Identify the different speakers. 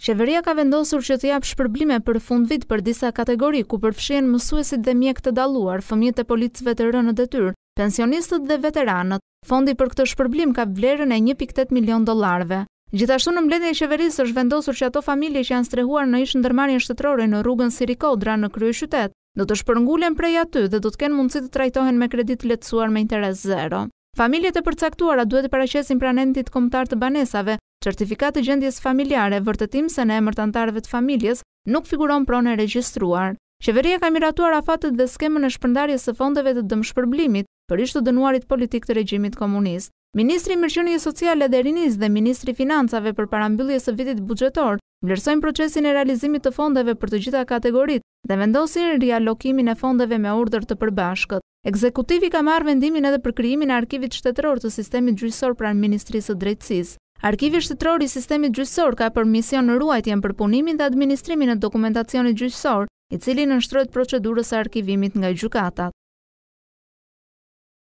Speaker 1: Qeveria ka vendosur që të japë shpërblime për fund vit për disa kategori ku përfshien mësuesit dhe mjek të daluar, fëmijët e policëve të rënë tyrë, pensionistët dhe veteranët. Fondi për këtë shpërblim ka vlerën e 1.8 milion dolarve. Gjithashtu në mbledhje e qeverisë është vendosur që ato familje që janë strehuar në ishë ndërmarin shtetrore në rrugën Sirikodra në krye qytet, do të shpërngulen prej aty dhe do të kenë mundësi të trajtohen me kredit letësuar me interes zero. Familjet e përcaktuara duhet të paraqesin pranë kombëtar të banesave Certifikat të gjendjes familjare vërtetim se në emër të antarëve të familjes nuk figuron pronë e regjistruar. Qeveria ka miratuar afatet dhe skemën e shpërndarjes së fondeve të dëmshpërblimit për ish të dënuarit politik të regjimit komunist. Ministri Mirqënje Sociale dhe Rinis dhe Ministri Financave për parambyllje së vitit bugjetor vlerësojnë procesin e realizimit të fondeve për të gjitha kategorit dhe vendosin rialokimin realokimin e fondeve me urdër të përbashkët. Ekzekutivi ka marrë vendimin edhe për kryimin e arkivit shtetëror të sistemi gjysor pranë Ministrisë të drejtsis. Arkivi shtetror i sistemit gjyqësor ka për mision në ruajtjen për punimin dhe administrimin e dokumentacionit gjyqësor, i cili nështrojt procedurës arkivimit nga gjukatat.